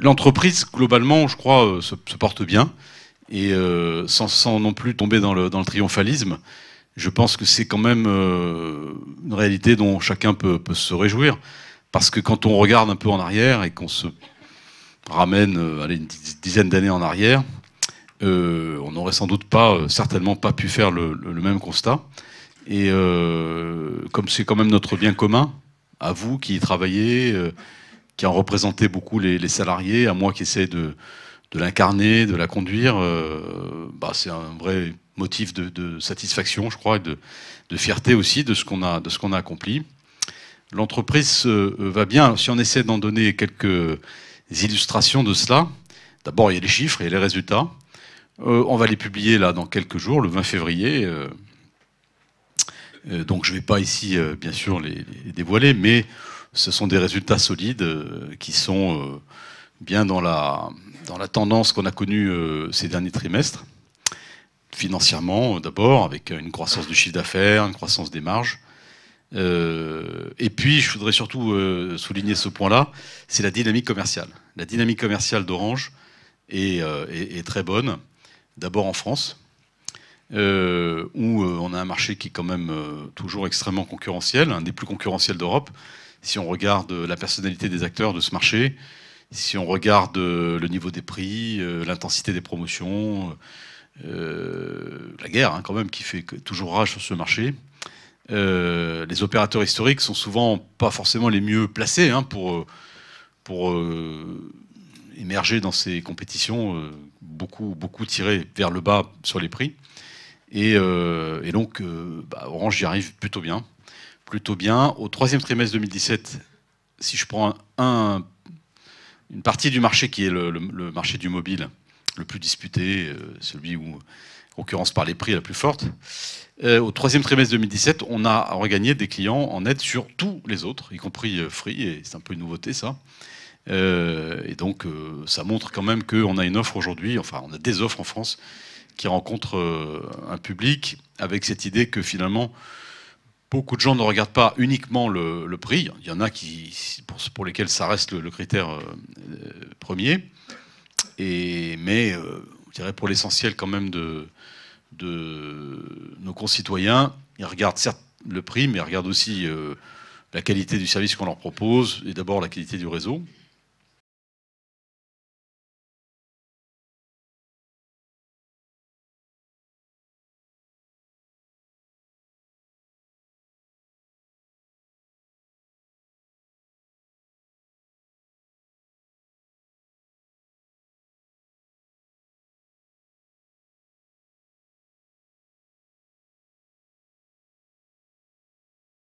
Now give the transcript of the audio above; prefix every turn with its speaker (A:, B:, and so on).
A: l'entreprise, globalement, je crois, euh, se, porte bien. Et euh, sans, non plus tomber dans le, triomphalisme, je pense que c'est quand même euh, une réalité dont chacun peut, se réjouir. Parce que quand on regarde un peu en arrière et qu'on se ramène à une dizaine d'années en arrière, on n'aurait sans doute pas, certainement pas pu faire le, le même constat. Et comme c'est quand même notre bien commun, à vous qui y travaillez, qui en représentait beaucoup les, salariés, à moi qui essaie de, l'incarner, de la conduire, euh, bah, c'est un vrai motif de, satisfaction, je crois, et de, fierté aussi de ce qu'on a, de ce qu'on a accompli. L'entreprise euh, euh, va bien. si on essaie d'en donner quelques illustrations de cela, d'abord il y a les chiffres et les résultats. on va les publier là dans quelques jours, le 20 février. donc je ne vais pas ici, bien sûr, les dévoiler, mais ce sont des résultats solides euh, qui sont euh, bien dans la, dans la tendance qu'on a connue euh, ces derniers trimestres, financièrement d'abord, avec une croissance du chiffre d'affaires, une croissance des marges. et puis, je voudrais surtout souligner ce point-là, c'est la dynamique commerciale. La dynamique commerciale d'Orange est, est, très bonne, d'abord en France, où on a un marché qui est quand même toujours extrêmement concurrentiel, un des plus concurrentiels d'Europe, si on regarde la personnalité des acteurs de ce marché, si on regarde euh, le niveau des prix, euh, l'intensité des promotions, euh, la guerre hein, quand même qui fait toujours rage sur ce marché, les opérateurs historiques sont souvent pas forcément les mieux placés hein, pour, pour émerger dans ces compétitions, beaucoup, beaucoup vers le bas sur les prix. Et, donc, bah, Orange y arrive plutôt bien plutôt bien. Au troisième trimestre 2017, si je prends une partie du marché qui est le, marché du mobile, le plus disputé, euh, celui où concurrence par les prix la plus forte, euh, au troisième trimestre 2017, on a regagné des clients en aide sur tous les autres, y compris euh, Free, et c'est un peu une nouveauté ça. et donc, ça montre quand même qu'on a une offre aujourd'hui, enfin, on a des offres en France qui rencontrent un public avec cette idée que finalement, beaucoup de gens ne regardent pas uniquement le, prix. Il y en a qui, pour, lesquels ça reste le, critère euh, euh, premier. mais, euh, je dirais pour l'essentiel quand même de, nos concitoyens, ils regardent certes le prix, mais ils regardent aussi la qualité du service qu'on leur propose et d'abord la qualité du réseau.